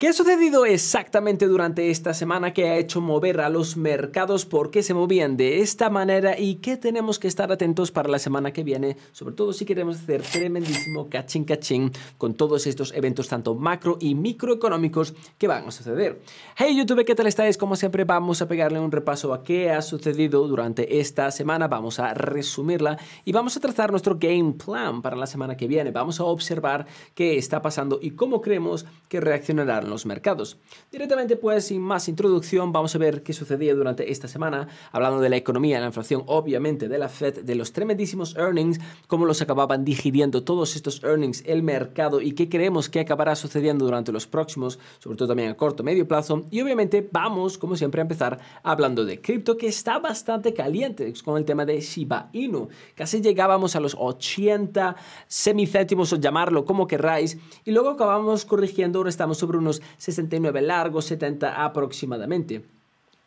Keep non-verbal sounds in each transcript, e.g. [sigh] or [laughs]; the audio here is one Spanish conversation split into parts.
¿Qué ha sucedido exactamente durante esta semana que ha hecho mover a los mercados? ¿Por qué se movían de esta manera? ¿Y qué tenemos que estar atentos para la semana que viene? Sobre todo si queremos hacer tremendísimo cachín cachín con todos estos eventos tanto macro y microeconómicos que van a suceder. Hey YouTube, ¿qué tal estáis? Como siempre vamos a pegarle un repaso a qué ha sucedido durante esta semana. Vamos a resumirla y vamos a trazar nuestro game plan para la semana que viene. Vamos a observar qué está pasando y cómo creemos que reaccionará los mercados. Directamente, pues, sin más introducción, vamos a ver qué sucedía durante esta semana, hablando de la economía, la inflación, obviamente, de la Fed, de los tremendísimos earnings, cómo los acababan digiriendo todos estos earnings el mercado y qué creemos que acabará sucediendo durante los próximos, sobre todo también a corto, medio plazo. Y obviamente, vamos, como siempre, a empezar hablando de cripto, que está bastante caliente con el tema de Shiba Inu. Casi llegábamos a los 80 semicéntimos, o llamarlo como querráis, y luego acabamos corrigiendo, ahora estamos sobre unos 69 largos, 70 aproximadamente.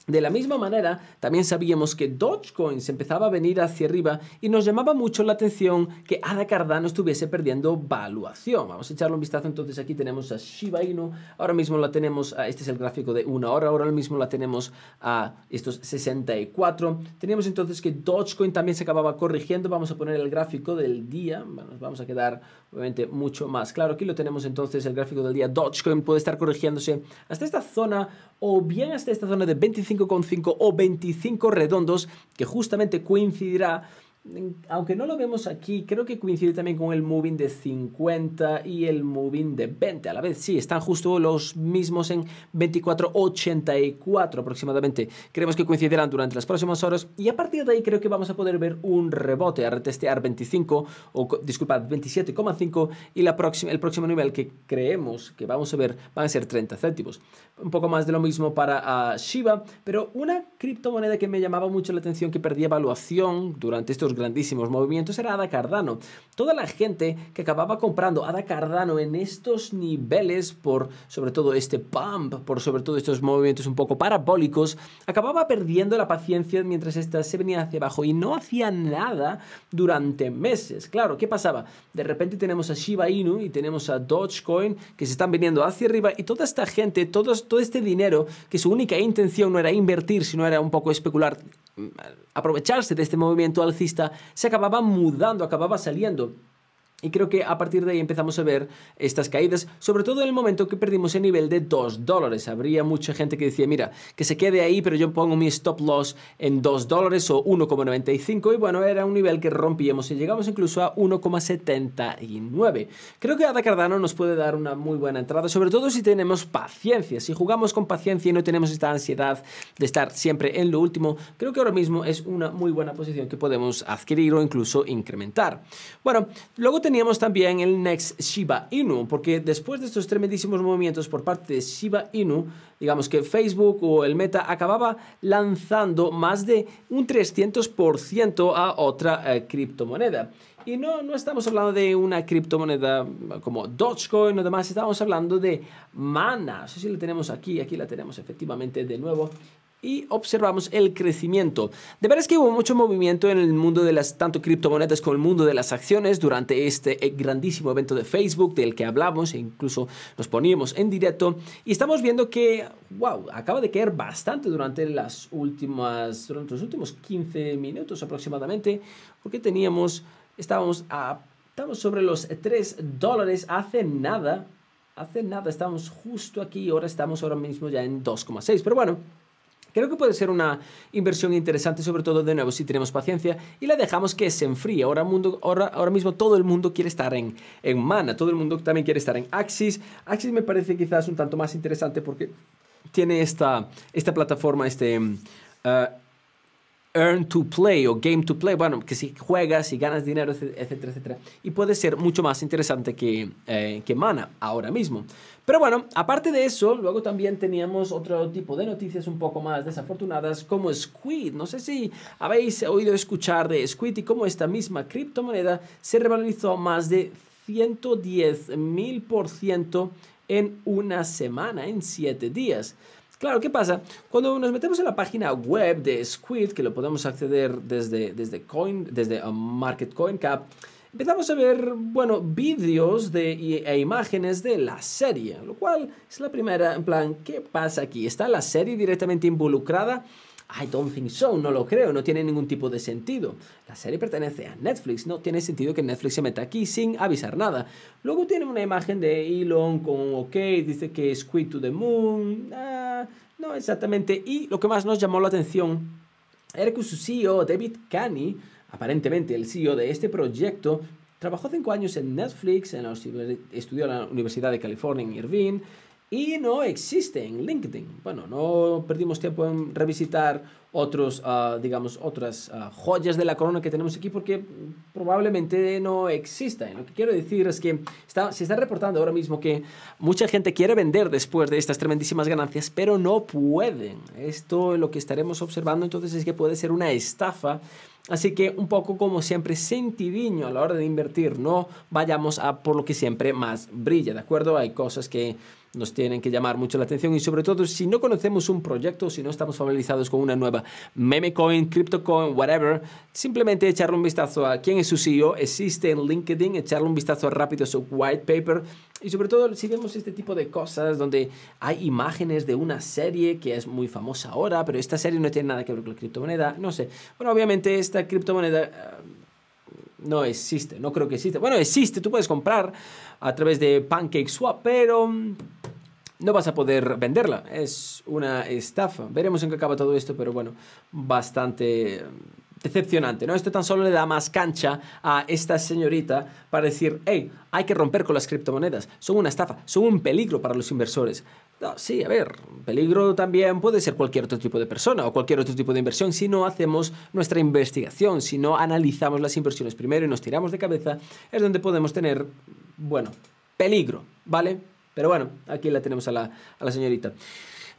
De la misma manera, también sabíamos que Dogecoin se empezaba a venir hacia arriba y nos llamaba mucho la atención que Ada Cardano estuviese perdiendo valuación. Vamos a echarle un vistazo entonces, aquí tenemos a Shiba Inu, ahora mismo la tenemos, a, este es el gráfico de una hora, ahora mismo la tenemos a estos 64. Teníamos entonces que Dogecoin también se acababa corrigiendo, vamos a poner el gráfico del día, nos vamos a quedar obviamente mucho más claro. Aquí lo tenemos entonces, el gráfico del día, Dogecoin puede estar corrigiéndose hasta esta zona o bien hasta esta zona de 25,5 o 25 redondos, que justamente coincidirá aunque no lo vemos aquí, creo que coincide también con el moving de 50 y el moving de 20 a la vez. Sí, están justo los mismos en 24.84 aproximadamente. Creemos que coincidirán durante las próximas horas y a partir de ahí creo que vamos a poder ver un rebote a retestear 25 o disculpad 27,5 y la el próximo nivel que creemos que vamos a ver van a ser 30 céntimos. Un poco más de lo mismo para ah, Shiba, pero una criptomoneda que me llamaba mucho la atención que perdía evaluación durante estos grandísimos movimientos era Ada Cardano. Toda la gente que acababa comprando Ada Cardano en estos niveles por sobre todo este pump, por sobre todo estos movimientos un poco parabólicos, acababa perdiendo la paciencia mientras esta se venía hacia abajo y no hacía nada durante meses. Claro, ¿qué pasaba? De repente tenemos a Shiba Inu y tenemos a Dogecoin que se están viniendo hacia arriba y toda esta gente, todo, todo este dinero que su única intención no era invertir, sino era un poco especular aprovecharse de este movimiento alcista, se acababa mudando, acababa saliendo y creo que a partir de ahí empezamos a ver estas caídas, sobre todo en el momento que perdimos el nivel de 2 dólares. Habría mucha gente que decía, mira, que se quede ahí, pero yo pongo mi stop loss en 2 dólares o 1,95. Y bueno, era un nivel que rompíamos y llegamos incluso a 1,79. Creo que Ada Cardano nos puede dar una muy buena entrada, sobre todo si tenemos paciencia. Si jugamos con paciencia y no tenemos esta ansiedad de estar siempre en lo último, creo que ahora mismo es una muy buena posición que podemos adquirir o incluso incrementar. Bueno, luego tenemos teníamos también el Next Shiba Inu, porque después de estos tremendísimos movimientos por parte de Shiba Inu, digamos que Facebook o el Meta acababa lanzando más de un 300% a otra eh, criptomoneda. Y no, no estamos hablando de una criptomoneda como Dogecoin o demás, estamos hablando de Mana. No sé si la tenemos aquí, aquí la tenemos efectivamente de nuevo y observamos el crecimiento. De verdad es que hubo mucho movimiento en el mundo de las tanto criptomonedas como el mundo de las acciones durante este eh, grandísimo evento de Facebook del que hablamos e incluso nos poníamos en directo y estamos viendo que wow, acaba de caer bastante durante las últimas durante los últimos 15 minutos aproximadamente, porque teníamos estábamos estamos sobre los 3 dólares hace nada, hace nada estamos justo aquí, ahora estamos ahora mismo ya en 2,6, pero bueno, Creo que puede ser una inversión interesante, sobre todo de nuevo si tenemos paciencia y la dejamos que se enfríe. Ahora, mundo, ahora, mismo todo el mundo quiere estar en, en Mana, todo el mundo también quiere estar en Axis. Axis me parece quizás un tanto más interesante porque tiene esta, esta plataforma, este... Eh, earn to play o game to play, bueno, que si juegas y ganas dinero, etcétera, etcétera. Y puede ser mucho más interesante que, eh, que Mana ahora mismo. Pero bueno, aparte de eso, luego también teníamos otro tipo de noticias un poco más desafortunadas como Squid. No sé si habéis oído escuchar de Squid y cómo esta misma criptomoneda se revalorizó más de 110.000% en una semana, en 7 días. Claro, ¿qué pasa? Cuando nos metemos en la página web de Squid, que lo podemos acceder desde, desde, Coin, desde um, Market Coin Cap, empezamos a ver, bueno, vídeos e imágenes de la serie, lo cual es la primera, en plan, ¿qué pasa aquí? ¿Está la serie directamente involucrada? I don't think so, no lo creo, no tiene ningún tipo de sentido. La serie pertenece a Netflix, no tiene sentido que Netflix se meta aquí sin avisar nada. Luego tiene una imagen de Elon con OK, dice que Squid to the Moon. Ah, no, exactamente. Y lo que más nos llamó la atención era que su CEO, David Caney, aparentemente el CEO de este proyecto, trabajó cinco años en Netflix, en estudió en la Universidad de California en Irvine, y no existe en LinkedIn. Bueno, no perdimos tiempo en revisitar otros, ah, digamos, otras ah, joyas de la corona que tenemos aquí porque probablemente no exista. lo que quiero decir es que está, se está reportando ahora mismo que mucha gente quiere vender después de estas tremendísimas ganancias, pero no pueden. Esto lo que estaremos observando entonces es que puede ser una estafa Así que un poco como siempre, sentidiño a la hora de invertir, no vayamos a por lo que siempre más brilla, ¿de acuerdo? Hay cosas que nos tienen que llamar mucho la atención y sobre todo si no conocemos un proyecto, si no estamos familiarizados con una nueva meme coin, crypto coin, whatever, simplemente echarle un vistazo a quién es su CEO, existe en LinkedIn, echarle un vistazo rápido a su white paper y sobre todo si vemos este tipo de cosas donde hay imágenes de una serie que es muy famosa ahora, pero esta serie no tiene nada que ver con la criptomoneda, no sé. Bueno, obviamente esta criptomoneda... Eh, no existe, no creo que exista. Bueno, existe, tú puedes comprar a través de PancakeSwap, pero no vas a poder venderla. Es una estafa. Veremos en qué acaba todo esto, pero bueno, bastante eh, decepcionante, ¿no? Esto tan solo le da más cancha a esta señorita para decir, hey, hay que romper con las criptomonedas, son una estafa, son un peligro para los inversores. sí, a ver, peligro también puede ser cualquier otro tipo de persona o cualquier otro tipo de inversión si no hacemos nuestra investigación, si no analizamos las inversiones primero y nos tiramos de cabeza, es donde podemos tener, bueno, peligro, ¿vale? Pero bueno, aquí la tenemos a la, señorita.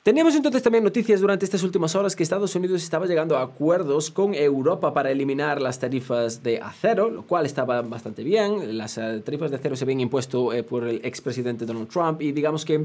Teníamos entonces también noticias durante estas últimas horas que Estados Unidos estaba llegando a acuerdos con Europa para eliminar las tarifas de acero, lo cual estaba bastante bien. Las eh, tarifas de acero se habían impuesto eh, por el expresidente Donald Trump y digamos que,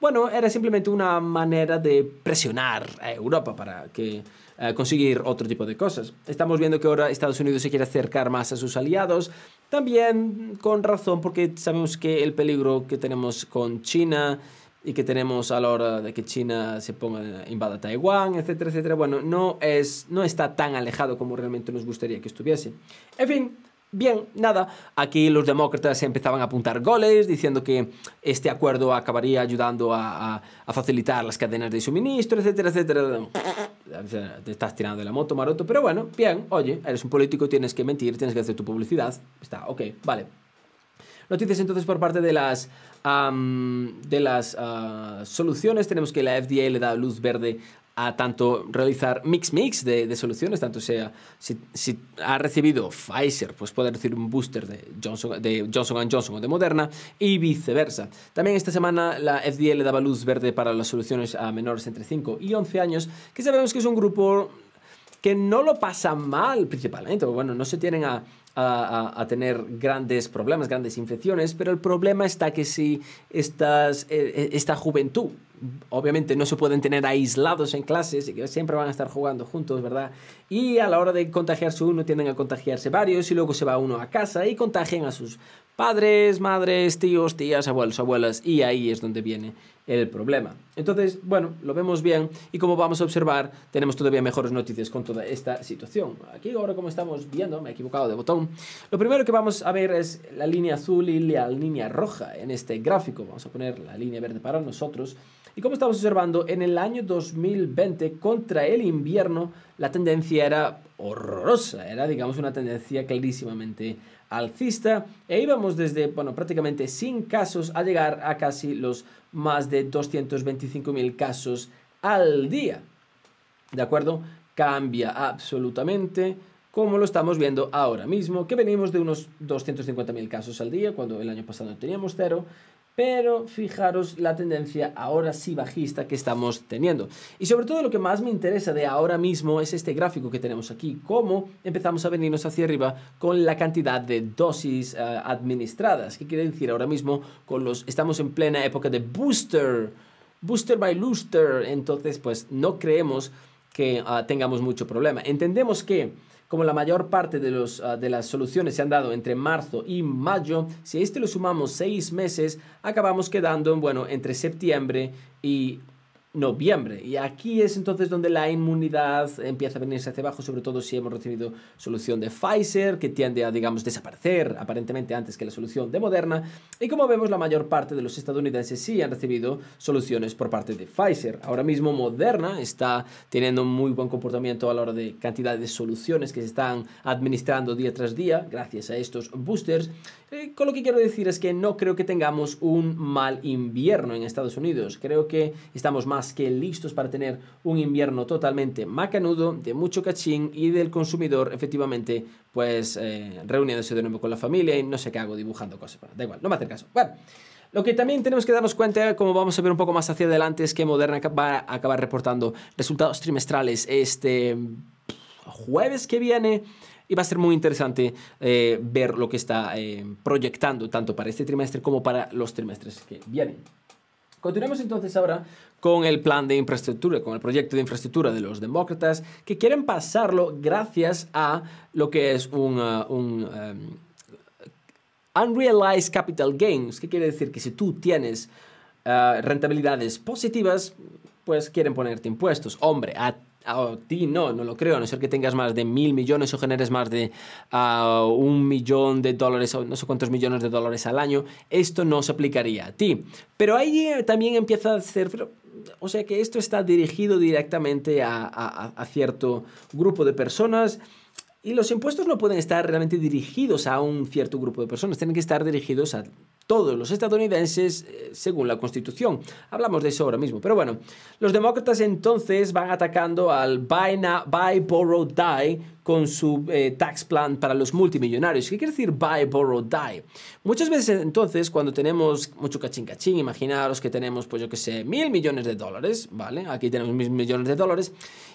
bueno, era simplemente una manera de presionar a Europa para que eh, conseguir otro tipo de cosas. Estamos viendo que ahora Estados Unidos se quiere acercar más a sus aliados, también con razón porque sabemos que el peligro que tenemos con China y que tenemos a la hora de que China se ponga invada Taiwán, etcétera, etcétera, bueno, no, es, no está tan alejado como realmente nos gustaría que estuviese. En fin, Bien, nada, aquí los demócratas empezaban a apuntar goles diciendo que este acuerdo acabaría ayudando a, facilitar las cadenas de suministro, etcétera, etcétera. Te estás tirando de la moto, Maroto, pero bueno, bien, oye, eres un político, tienes que mentir, tienes que hacer tu publicidad, está, ok, vale. Noticias entonces por parte de las, de las ah, soluciones. Tenemos que la FDA le da luz verde a tanto realizar mix mix de, soluciones, tanto sea si, ha recibido Pfizer, pues puede recibir un booster de Johnson, de Johnson Johnson o de Moderna y viceversa. También esta semana la FDA le daba luz verde para las soluciones a menores entre 5 y 11 años, que sabemos que es un grupo que no lo pasa mal principalmente, bueno, no se tienen a, a, tener grandes problemas, grandes infecciones, pero el problema está que si eh, eh, esta juventud, obviamente no se pueden tener aislados en clases, siempre van a estar jugando juntos, ¿verdad? Y a la hora de contagiarse uno, tienden a contagiarse varios y luego se va uno a casa y contagian a sus padres, madres, tíos, tías, abuelos, abuelas, y ahí es donde viene el problema. Entonces, bueno, lo vemos bien y como vamos a observar, tenemos todavía mejores noticias con toda esta situación. Aquí ahora como estamos viendo, me he equivocado de botón, lo primero que vamos a ver es la línea azul y la línea roja en este gráfico. Vamos a poner la línea verde para nosotros. Y como estamos observando, en el año 2020 contra el invierno, la tendencia era horrorosa, era digamos una tendencia clarísimamente alcista e íbamos desde, bueno, prácticamente sin casos a llegar a casi los más de 225.000 casos al día. ¿De acuerdo? Cambia absolutamente como lo estamos viendo ahora mismo, que venimos de unos 250.000 casos al día, cuando el año pasado teníamos cero, pero fijaros la tendencia ahora sí bajista que estamos teniendo. Y sobre todo lo que más me interesa de ahora mismo es este gráfico que tenemos aquí, cómo empezamos a venirnos hacia arriba con la cantidad de dosis eh, administradas. ¿Qué quiere decir ahora mismo con los estamos en plena época de booster, booster by booster, entonces pues no creemos que ah, tengamos mucho problema. Entendemos que como la mayor parte de, los, ah, de las soluciones se han dado entre marzo y mayo, si a este lo sumamos seis meses, acabamos quedando en, bueno, entre septiembre y noviembre. Y aquí es entonces donde la inmunidad empieza a venirse hacia abajo, sobre todo si hemos recibido solución de Pfizer, que tiende a, digamos, desaparecer aparentemente antes que la solución de Moderna. Y como vemos, la mayor parte de los estadounidenses sí han recibido soluciones por parte de Pfizer. Ahora mismo Moderna está teniendo muy buen comportamiento a la hora de cantidad de soluciones que se están administrando día tras día gracias a estos boosters. con lo que quiero decir es que no creo que tengamos un mal invierno en Estados Unidos. Creo que estamos más que listos para tener un invierno totalmente macanudo, de mucho cachín y del consumidor efectivamente pues eh, reuniéndose de nuevo con la familia y no sé qué hago dibujando cosas. da igual, no me hace caso. Bueno. Lo que también tenemos que darnos cuenta, como vamos a ver un poco más hacia adelante, es que Moderna va a acabar reportando resultados trimestrales este jueves que viene. Y va a ser muy interesante eh, ver lo que está eh, proyectando tanto para este trimestre como para los trimestres que vienen. Continuemos entonces ahora con el plan de infraestructura, con el proyecto de infraestructura de los demócratas, que quieren pasarlo gracias a lo que es un... Uh, um, unrealized Capital Gains, que quiere decir que si tú tienes uh, rentabilidades positivas, pues quieren ponerte impuestos. Hombre, a a ti no, no lo creo, a no ser que tengas más de mil millones o generes más de un millón de dólares o no sé cuántos millones de dólares al año, esto no se aplicaría a ti. Pero ahí eh, también empieza a ser... o sea que esto está dirigido directamente a, a cierto grupo de personas. Y los impuestos no pueden estar realmente dirigidos a un cierto grupo de personas, tienen que estar dirigidos a todos los estadounidenses eh, según la Constitución. Hablamos de eso ahora mismo. Pero bueno, los demócratas entonces van atacando al Buy, buy Borrow, Die con su eh, tax plan para los multimillonarios. ¿Qué quiere decir Buy, Borrow, Die? Muchas veces entonces cuando tenemos mucho cachín cachín, imaginaros que tenemos, pues yo que sé, mil millones de dólares, ¿vale? Aquí tenemos mil millones de dólares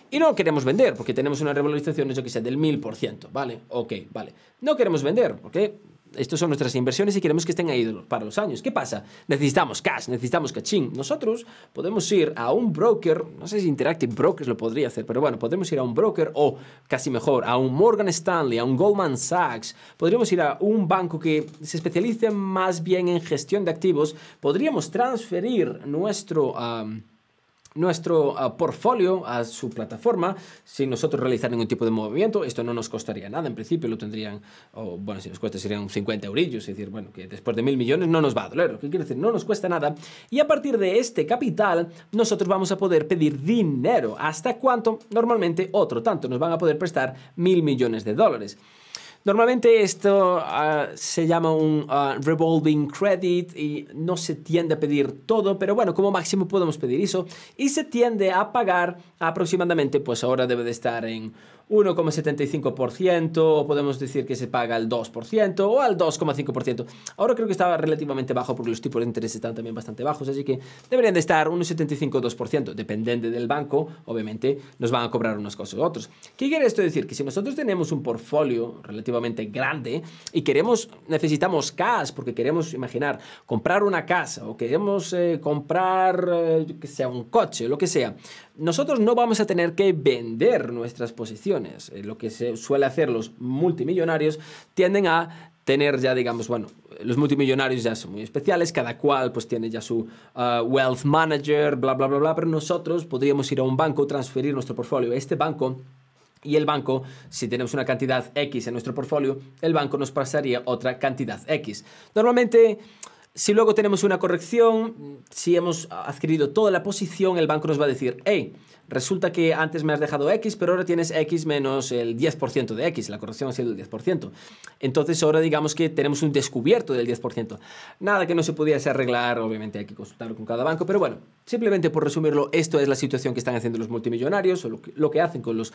y no queremos vender porque tenemos una revalorización, yo que sé, del mil por ciento, ¿vale? Ok, vale. No queremos vender porque estas son nuestras inversiones y queremos que estén ahí para los años. ¿Qué pasa? Necesitamos cash, necesitamos cachín. Nosotros podemos ir a un broker, no sé si Interactive Brokers lo podría hacer, pero bueno, podemos ir a un broker o casi mejor, a un Morgan Stanley, a un Goldman Sachs. Podríamos ir a un banco que se especialice más bien en gestión de activos. Podríamos transferir nuestro nuestro ah, portfolio a su plataforma sin nosotros realizar ningún tipo de movimiento. Esto no nos costaría nada, en principio lo tendrían, o bueno, si nos cuesta serían 50 eurillos, es decir, bueno, que después de mil millones no nos va a doler, qué quiere decir, no nos cuesta nada. Y a partir de este capital, nosotros vamos a poder pedir dinero, hasta cuánto normalmente otro tanto nos van a poder prestar mil millones de dólares. Normalmente esto ah, se llama un ah, revolving credit y no se tiende a pedir todo, pero bueno, como máximo podemos pedir eso y se tiende a pagar aproximadamente, pues ahora debe de estar en 1,75%, o podemos decir que se paga al 2% o al 2,5%. Ahora creo que estaba relativamente bajo porque los tipos de interés están también bastante bajos, así que deberían de estar 1,75 2%, dependiendo del banco, obviamente nos van a cobrar unas cosas u otros. ¿Qué quiere esto decir? Que si nosotros tenemos un portfolio relativamente grande y queremos, necesitamos cash, porque queremos, imaginar, comprar una casa o queremos eh, comprar, eh, que sea, un coche, lo que sea, nosotros no vamos a tener que vender nuestras posiciones. Eh, lo que se suele hacer los multimillonarios tienden a tener ya, digamos, bueno, los multimillonarios ya son muy especiales, cada cual pues tiene ya su ah, wealth manager, bla, bla, bla, bla, pero nosotros podríamos ir a un banco, transferir nuestro portfolio a este banco y el banco, si tenemos una cantidad X en nuestro portfolio, el banco nos pasaría otra cantidad X. Normalmente si luego tenemos una corrección, si hemos adquirido toda la posición, el banco nos va a decir, hey, resulta que antes me has dejado X, pero ahora tienes X menos el 10% de X, la corrección ha sido el 10%. Entonces ahora digamos que tenemos un descubierto del 10%. Nada que no se pudiese arreglar, obviamente hay que consultarlo con cada banco, pero bueno, simplemente por resumirlo, esto es la situación que están haciendo los multimillonarios o lo que, hacen con, los,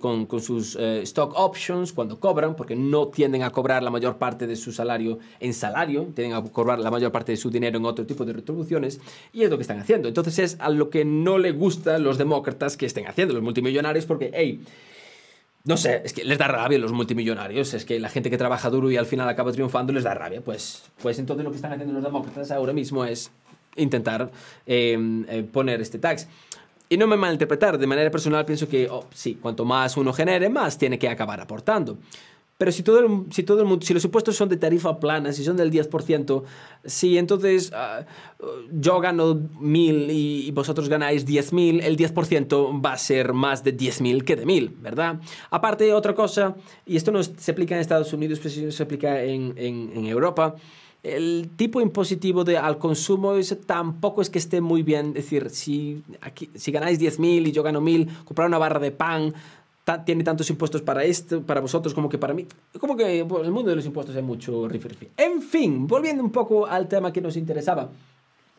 con, sus eh, stock options cuando cobran, porque no tienden a cobrar la mayor parte de su salario en salario, tienden a cobrar la mayor parte de su dinero en otro tipo de retribuciones, y es lo que están haciendo. Entonces es a lo que no le gustan los demócratas que estén haciendo, los multimillonarios, porque, hey, no sé, es que les da rabia los multimillonarios, es que la gente que trabaja duro y al final acaba triunfando les da rabia. Pues, pues entonces lo que están haciendo los demócratas ahora mismo es intentar em, eh, poner este tax. Y no me malinterpretar, de manera personal pienso que, oh, sí, cuanto más uno genere, más tiene que acabar aportando. Pero si todo, si todo el si los supuestos son de tarifa plana, si son del 10%, si entonces ah, yo gano 1.000 y, vosotros ganáis 10.000, el 10% va a ser más de 10.000 que de 1.000, ¿verdad? Aparte, otra cosa, y esto no se aplica en Estados Unidos, pero sí se aplica en, Europa, el tipo impositivo de, al consumo es, tampoco es que esté muy bien. Es decir, si, aquí, si ganáis 10.000 y yo gano 1.000, comprar una barra de pan tiene tantos impuestos para esto, para vosotros como que para mí. Como que en pues, el mundo de los impuestos hay mucho rifirfi. En fin, volviendo un poco al tema que nos interesaba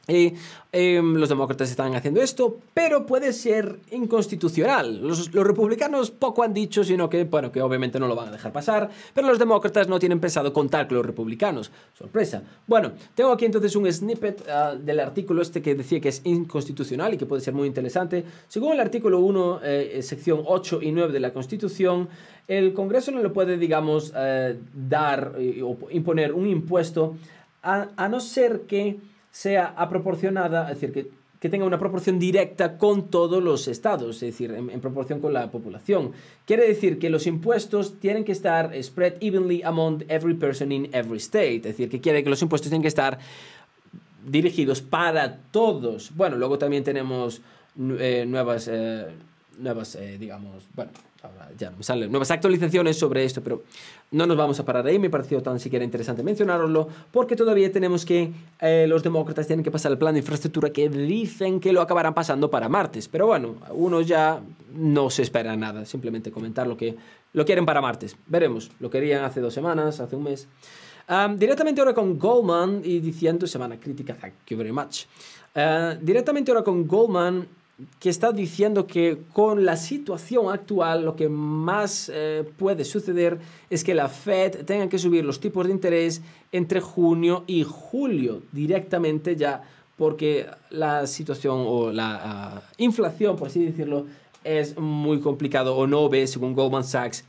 y em, los demócratas están haciendo esto, pero puede ser inconstitucional. Los, republicanos poco han dicho, sino que, bueno, que obviamente no lo van a dejar pasar, pero los demócratas no tienen pensado contar con los republicanos. Sorpresa. Bueno, tengo aquí entonces un snippet ah, del artículo este que decía que es inconstitucional y que puede ser muy interesante. Según el artículo 1, eh, sección 8 y 9 de la Constitución, el Congreso no le puede, digamos, eh, dar eh, o imponer un impuesto a no ser que sea aproporcionada, proporcionada, es decir, que, tenga una proporción directa con todos los estados, es decir, en, proporción con la población. Quiere decir que los impuestos tienen que estar spread evenly among every person in every state, es decir, que quiere que los impuestos tienen que estar dirigidos para todos. Bueno, luego también tenemos eh, nuevas, eh, nuevas eh, digamos, bueno, ya me salen nuevas actualizaciones sobre esto, pero no nos vamos a parar ahí. Me pareció tan siquiera interesante mencionarlo, porque todavía tenemos que eh, los demócratas tienen que pasar el plan de infraestructura que dicen que lo acabarán pasando para martes. Pero bueno, uno ya no se espera nada, simplemente comentar lo que lo quieren para martes. Veremos, lo querían hace dos semanas, hace un mes. Ah, directamente ahora con Goldman y diciendo semana crítica, thank you very much. Ah, directamente ahora con Goldman que está diciendo que con la situación actual lo que más eh, puede suceder es que la Fed tenga que subir los tipos de interés entre junio y julio directamente ya porque la situación o la ah, inflación, por así decirlo, es muy complicado o no ve, según Goldman Sachs,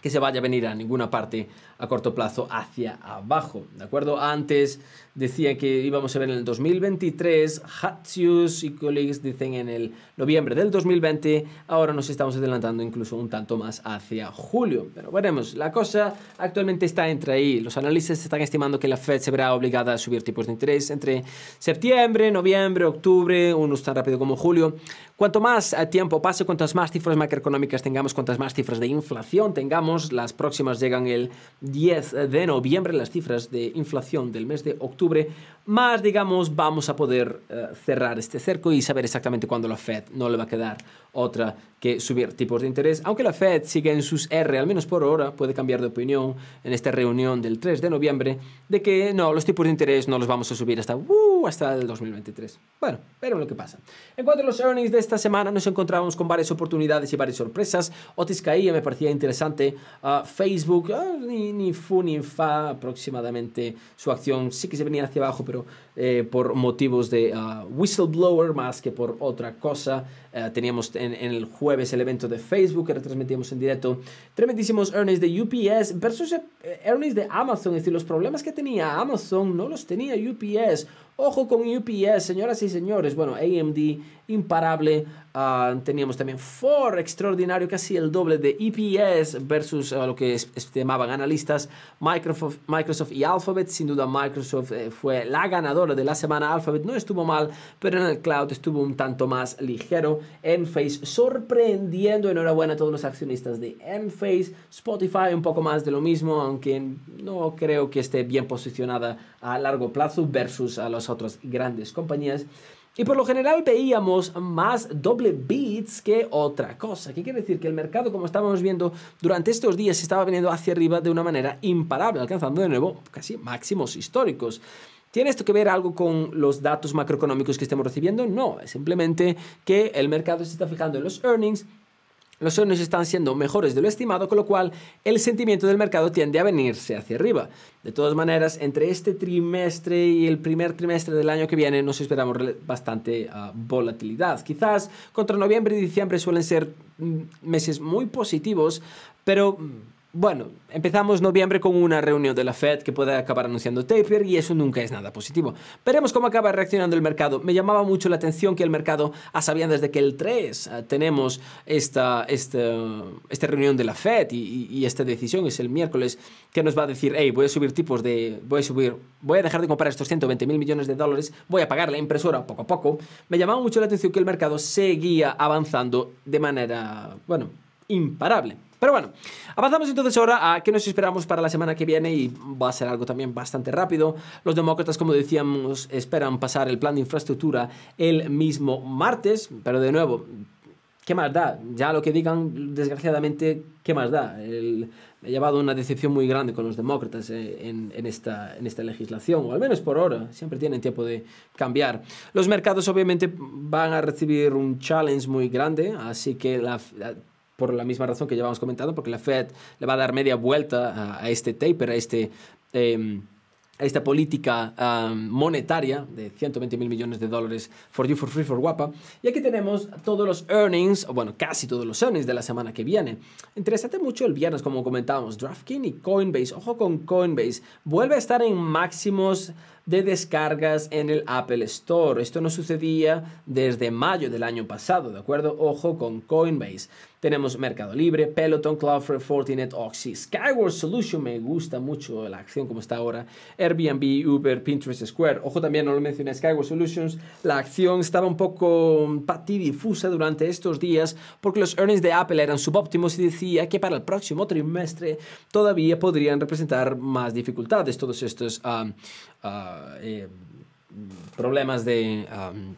que se vaya a venir a ninguna parte a corto plazo hacia abajo. ¿De acuerdo? Antes decía que íbamos a ver en el 2023, Hatzius y colleagues dicen en el noviembre del 2020, ahora nos estamos adelantando incluso un tanto más hacia julio. Pero veremos, la cosa actualmente está entre ahí. Los analistas están estimando que la Fed se verá obligada a subir tipos de interés entre septiembre, noviembre, octubre, unos tan rápido como julio. Cuanto más eh, tiempo pase, cuantas más cifras macroeconómicas tengamos, cuantas más cifras de inflación tengamos, las próximas llegan el 10 de noviembre. Las cifras de inflación del mes de octubre más, digamos, vamos a poder eh, cerrar este cerco y saber exactamente cuándo la Fed no le va a quedar otra que subir tipos de interés. Aunque la Fed sigue en sus R, al menos por ahora, puede cambiar de opinión en esta reunión del 3 de noviembre, de que no, los tipos de interés no los vamos a subir hasta, uh, hasta el 2023. Bueno, veremos lo que pasa. En cuanto a los earnings de esta semana, nos encontramos con varias oportunidades y varias sorpresas. Otis caía, me parecía interesante. a ah, Facebook, ah, ni, ni fu ni fa, aproximadamente su acción sí que se venía hacia abajo, pero pero eh, por motivos de ah, whistleblower más que por otra cosa. Eh, teníamos en, el jueves el evento de Facebook que retransmitíamos en directo. Tremendísimos earnings de UPS versus eh, earnings de Amazon. Es decir, los problemas que tenía Amazon no los tenía UPS. Ojo con UPS, señoras y señores. Bueno, AMD imparable. Ah, teníamos también Ford extraordinario, casi el doble de EPS versus ah, lo que estimaban analistas Microsoft, Microsoft y Alphabet. Sin duda Microsoft eh, fue la ganadora de la semana. Alphabet no estuvo mal, pero en el cloud estuvo un tanto más ligero. Enphase sorprendiendo. Enhorabuena a todos los accionistas de Enphase. Spotify un poco más de lo mismo, aunque no creo que esté bien posicionada a largo plazo versus a las otras grandes compañías. Y por lo general veíamos más doble beats que otra cosa. ¿Qué quiere decir? Que el mercado, como estábamos viendo durante estos días, estaba viniendo hacia arriba de una manera imparable, alcanzando de nuevo casi máximos históricos. ¿Tiene esto que ver algo con los datos macroeconómicos que estemos recibiendo? No, es simplemente que el mercado se está fijando en los earnings los años están siendo mejores de lo estimado, con lo cual el sentimiento del mercado tiende a venirse hacia arriba. De todas maneras, entre este trimestre y el primer trimestre del año que viene nos esperamos bastante ah, volatilidad. Quizás contra noviembre y diciembre suelen ser mm, meses muy positivos, pero mm, bueno, empezamos noviembre con una reunión de la Fed que puede acabar anunciando taper y eso nunca es nada positivo. Veremos cómo acaba reaccionando el mercado. Me llamaba mucho la atención que el mercado a sabía desde que el 3 eh, tenemos este, esta, reunión de la Fed y, esta decisión es el miércoles que nos va a decir, hey, voy a subir tipos de, voy a subir, voy a dejar de comprar estos 120 mil millones de dólares, voy a pagar la impresora poco a poco. Me llamaba mucho la atención que el mercado seguía avanzando de manera, bueno, imparable. Pero bueno, avanzamos entonces ahora a qué nos esperamos para la semana que viene y va a ser algo también bastante rápido. Los demócratas, como decíamos, esperan pasar el plan de infraestructura el mismo martes, pero de nuevo, ¿qué más da? Ya lo que digan, desgraciadamente, ¿qué más da? he llevado una decepción muy grande con los demócratas eh, en, esta, en esta legislación, o al menos por ahora, siempre tienen tiempo de cambiar. Los mercados obviamente van a recibir un challenge muy grande, así que la, por la misma razón que ya llevamos comentando, porque la Fed le va a dar media vuelta a, este taper, a este... Em, esta política monetaria de 120 mil millones de dólares for you, for free, for guapa. Y aquí tenemos todos los earnings, o bueno, casi todos los earnings de la semana que viene. Interesante mucho el viernes, como comentábamos, DraftKings y Coinbase. Ojo con Coinbase, vuelve a estar en máximos de descargas en el Apple Store. Esto no sucedía desde mayo del año pasado, ¿de acuerdo? Ojo con Coinbase. Tenemos Mercado Libre, Peloton, Cloudflare, Fortinet, Oxy, Skyward Solution, me gusta mucho la acción como está ahora, Airbnb, Uber, Pinterest Square. Ojo también, no lo mencioné, Skyward Solutions. La acción estaba un poco patidifusa durante estos días porque los earnings de Apple eran subóptimos y decía que para el próximo trimestre todavía podrían representar más dificultades todos estos... Ah, ah, eh, problemas de,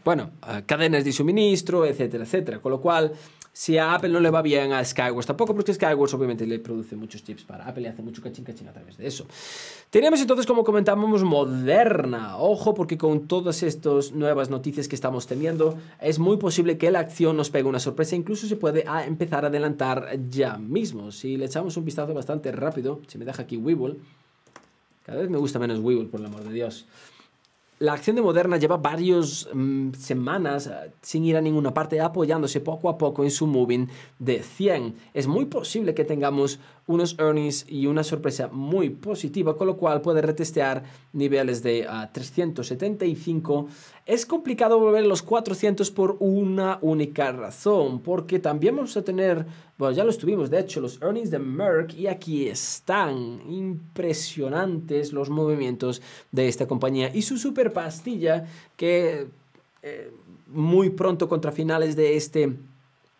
bueno, cadenas de suministro, etcétera, etcétera. Con lo cual, si a Apple no le va bien a Skywars tampoco, porque Skywars obviamente le produce muchos chips para Apple y hace mucho cachín cachín a través de eso. Tenemos entonces, como comentábamos, Moderna. Ojo, porque con todas estas nuevas noticias que estamos teniendo, es muy posible que la acción nos pegue una sorpresa. Incluso se puede ah, empezar a adelantar ya mismo. Si le echamos un vistazo bastante rápido, si me deja aquí Weevil cada vez me gusta menos Weevil, por el amor de Dios. La acción de Moderna lleva varias mm, semanas eh, sin ir a ninguna parte, apoyándose poco a poco en su moving de 100. Es muy posible que tengamos unos earnings y una sorpresa muy positiva, con lo cual puede retestear niveles de ah, a 375 es complicado volver los 400 por una única razón, porque también vamos a tener, bueno, ya lo estuvimos, de hecho, los earnings de Merck y aquí están impresionantes los movimientos de esta compañía y su super pastilla que eh, muy pronto contra finales de este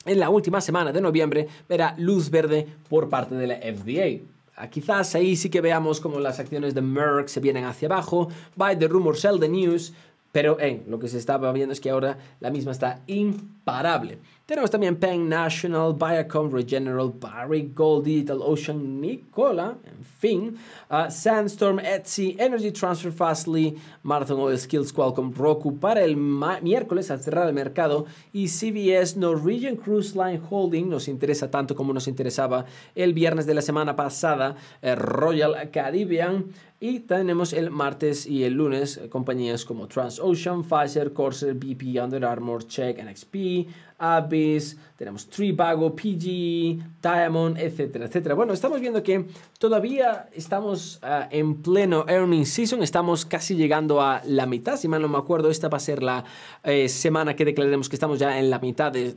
en la última semana de noviembre verá luz verde por parte de la FDA. Ah, quizás ahí sí que veamos como las acciones de Merck se vienen hacia abajo. By the rumor, sell the news. Pero en lo que se estaba viendo es que ahora la misma está imparable. Tenemos también Penn National, Viacom, Regeneral, Barry, Gold Digital Ocean, Nicola, en fin, ah, Sandstorm, Etsy, Energy Transfer Fastly, Marathon Oil Skills, Qualcomm, Roku para el miércoles al cerrar el mercado y CBS Norwegian Cruise Line Holding nos interesa tanto como nos interesaba el viernes de la semana pasada, eh, Royal Caribbean, y tenemos el martes y el lunes eh, compañías como Transocean, Pfizer, Corsair, BP, Under Armour, Check, NXP, Abyss, tenemos Tribago, PG, Diamond, etcétera, etcétera. Bueno, estamos viendo que todavía estamos eh, en pleno earnings season, estamos casi llegando a la mitad, si mal no me acuerdo, esta va a ser la eh, semana que declaremos que estamos ya en la mitad de,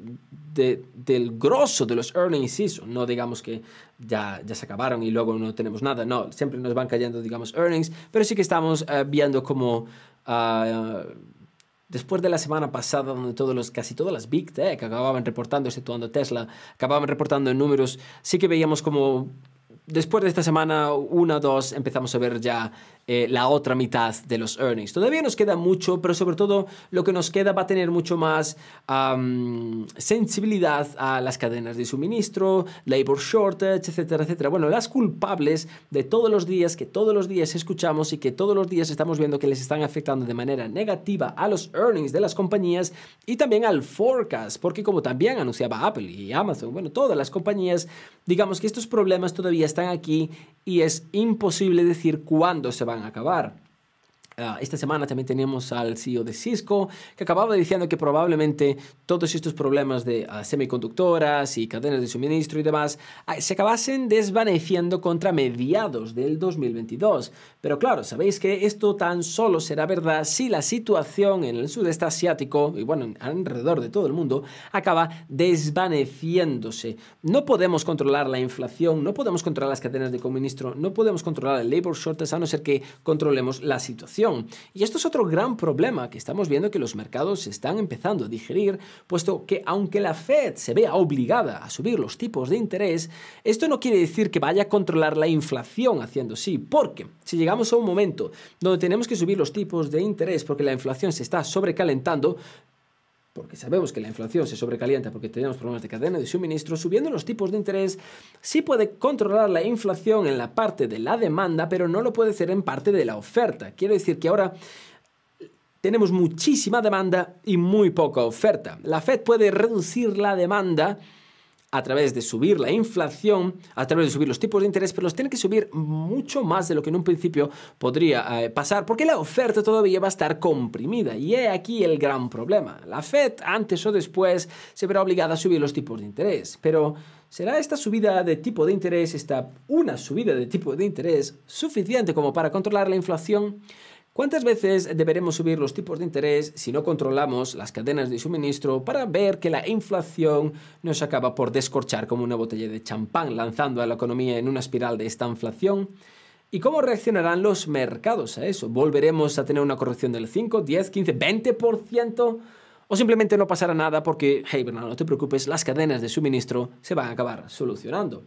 del grosso de los earnings season, no digamos que ya, ya se acabaron y luego no tenemos nada, no, siempre nos van cayendo, digamos, earnings, pero sí que estamos eh, viendo como... Ah, Después de la semana pasada, donde todos los, casi todas las Big Tech acababan reportando, exceptuando Tesla, acababan reportando en números, sí que veíamos como después de esta semana, una o dos, empezamos a ver ya eh, la otra mitad de los earnings. Todavía nos queda mucho, pero sobre todo lo que nos queda va a tener mucho más sensibilidad a las cadenas de suministro, labor shortage, etcétera, etcétera. Bueno, las culpables de todos los días que todos los días escuchamos y que todos los días estamos viendo que les están afectando de manera negativa a los earnings de las compañías y también al forecast, porque como también anunciaba Apple y Amazon, bueno, todas las compañías, digamos que estos problemas todavía están aquí y es imposible decir cuándo se van a acabar. Ah, esta semana también teníamos al CEO de Cisco que acababa diciendo que probablemente todos estos problemas de ah, semiconductoras y cadenas de suministro y demás ah, se acabasen desvaneciendo contra mediados del 2022. Pero claro, sabéis que esto tan solo será verdad si la situación en el sudeste asiático, y bueno, alrededor de todo el mundo, acaba desvaneciéndose. No podemos controlar la inflación, no podemos controlar las cadenas de suministro, no podemos controlar el labor shortage a no ser que controlemos la situación. Y esto es otro gran problema que estamos viendo que los mercados están empezando a digerir, puesto que aunque la Fed se vea obligada a subir los tipos de interés, esto no quiere decir que vaya a controlar la inflación haciendo así, porque si llegamos a un momento donde tenemos que subir los tipos de interés porque la inflación se está sobrecalentando, porque sabemos que la inflación se sobrecalienta porque tenemos problemas de cadena de suministro, subiendo los tipos de interés sí puede controlar la inflación en la parte de la demanda, pero no lo puede hacer en parte de la oferta. Quiero decir que ahora tenemos muchísima demanda y muy poca oferta. La Fed puede reducir la demanda a través de subir la inflación, a través de subir los tipos de interés, pero los tiene que subir mucho más de lo que en un principio podría eh, pasar, porque la oferta todavía va a estar comprimida. Y es aquí el gran problema. La Fed, antes o después, se verá obligada a subir los tipos de interés, pero ¿Será esta subida de tipo de interés, esta una subida de tipo de interés, suficiente como para controlar la inflación? ¿Cuántas veces deberemos subir los tipos de interés si no controlamos las cadenas de suministro para ver que la inflación nos acaba por descorchar como una botella de champán lanzando a la economía en una espiral de esta inflación ¿Y cómo reaccionarán los mercados a eso? ¿Volveremos a tener una corrección del 5, 10, 15, 20%? ¿O simplemente no pasará nada porque, hey Bernardo, no te preocupes, las cadenas de suministro se van a acabar solucionando?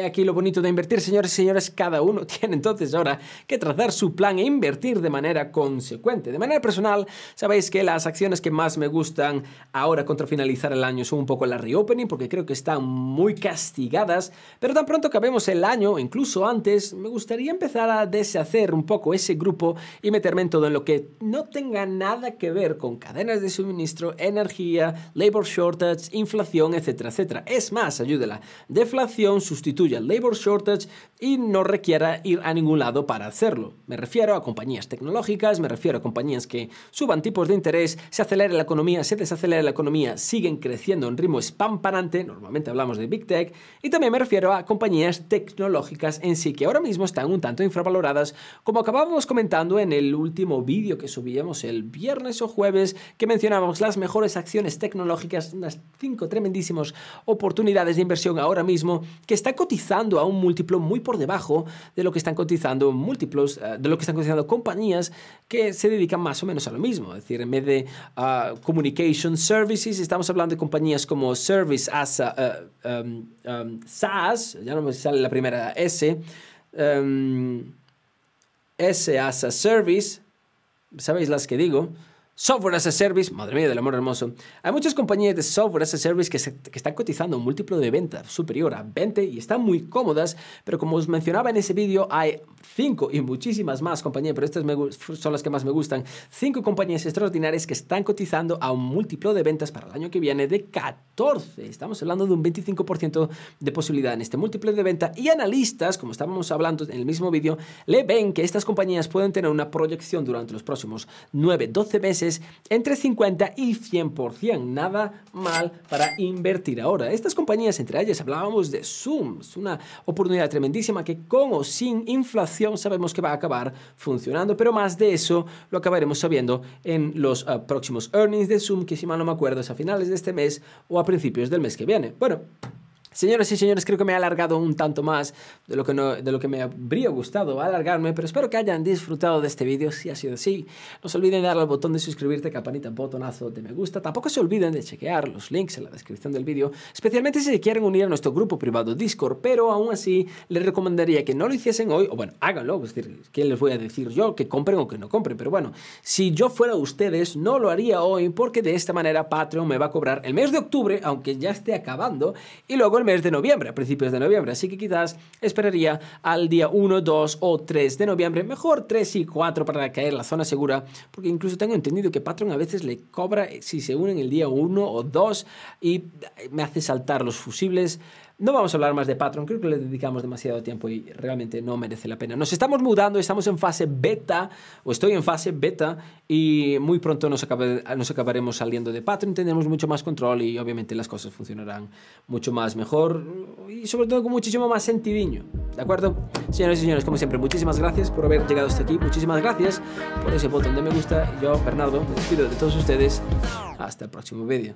aquí lo bonito de invertir, señores y señores, cada uno [laughs] tiene entonces ahora que trazar su plan e invertir de manera consecuente. De manera personal, sabéis que las acciones que más me gustan ahora contra finalizar el año son un poco la reopening, porque creo que están muy castigadas, pero tan pronto que vemos el año, incluso antes, me gustaría empezar a deshacer un poco ese grupo y meterme en todo en lo que no tenga nada que ver con cadenas de suministro, energía, labor shortage, inflación, etcétera, etcétera. Es más, ayúdela. Deflación, sustitución labor shortage y no requiera ir a ningún lado para hacerlo. Me refiero a compañías tecnológicas, me refiero a compañías que suban tipos de interés, se acelera la economía, se desacelera la economía, siguen creciendo en ritmo espampanante, normalmente hablamos de Big Tech, y también me refiero a compañías tecnológicas en sí que ahora mismo están un tanto infravaloradas, como acabábamos comentando en el último vídeo que subíamos el viernes o jueves, que mencionábamos las mejores acciones tecnológicas, unas cinco tremendísimas oportunidades de inversión ahora mismo, que está cotizando cotizando a un múltiplo muy por debajo de lo que están cotizando múltiplos, eh, de lo que están cotizando compañías que se dedican más o menos a lo mismo. Es decir, en vez de ah, Communication Services, estamos hablando de compañías como Service as a, eh, em, em, SaaS, ya no me sale la primera S, em, S as a Service, ¿sabéis las que digo? Software as a Service, madre mía del amor hermoso. Hay muchas compañías de Software as a Service que, están cotizando un múltiplo de ventas superior a 20 y están muy cómodas, pero como os mencionaba en ese vídeo, hay 5 y muchísimas más compañías, pero estas son las que más me gustan. 5 compañías extraordinarias que están cotizando a un múltiplo de ventas para el año que viene de 14. Estamos hablando de un 25% de posibilidad en este múltiplo de venta y analistas, como estábamos hablando en el mismo vídeo, le ven que estas compañías pueden tener una proyección durante los próximos 9, 12 meses entre 50 y 100%. Nada mal para invertir ahora. Estas compañías, entre ellas hablábamos de Zoom, es una oportunidad tremendísima que con o sin inflación sabemos que va a acabar funcionando, pero más de eso lo acabaremos sabiendo en los eh, próximos earnings de Zoom, que si mal no me acuerdo es a finales de este mes o a principios del mes que viene. Bueno, Señoras y señores, creo que me he alargado un tanto más de lo que, de lo que me habría gustado alargarme, pero espero que hayan disfrutado de este vídeo. Si ha sido así, no se olviden de darle al botón de suscribirte, campanita, botonazo de me gusta. Tampoco se olviden de chequear los links en la descripción del vídeo, especialmente si se quieren unir a nuestro grupo privado Discord, pero aún así les recomendaría que no lo hiciesen hoy, o bueno, háganlo, es decir, ¿qué les voy a decir yo? Que compren o que no compren, pero bueno, si yo fuera ustedes, no lo haría hoy porque de esta manera Patreon me va a cobrar el mes de octubre, aunque ya esté acabando, y luego mes de noviembre, a principios de noviembre, así que quizás esperaría al día 1, 2 o 3 de noviembre, mejor 3 y 4 para caer en la zona segura, porque incluso tengo entendido que Patron a veces le cobra eh, si se unen el día 1 o 2 y me hace saltar los fusibles. No vamos a hablar más de Patreon, creo que le dedicamos demasiado tiempo y realmente no merece la pena. Nos estamos mudando, estamos en fase beta, o estoy en fase beta, y muy pronto nos, acabaremos saliendo de Patreon, tendremos mucho más control y obviamente las cosas funcionarán mucho más mejor y sobre todo con muchísimo más sentidiño. ¿De acuerdo? Señoras y señores, como siempre, muchísimas gracias por haber llegado hasta aquí, muchísimas gracias por ese botón de me gusta. Yo, Bernardo, me despido de todos ustedes. Hasta el próximo vídeo.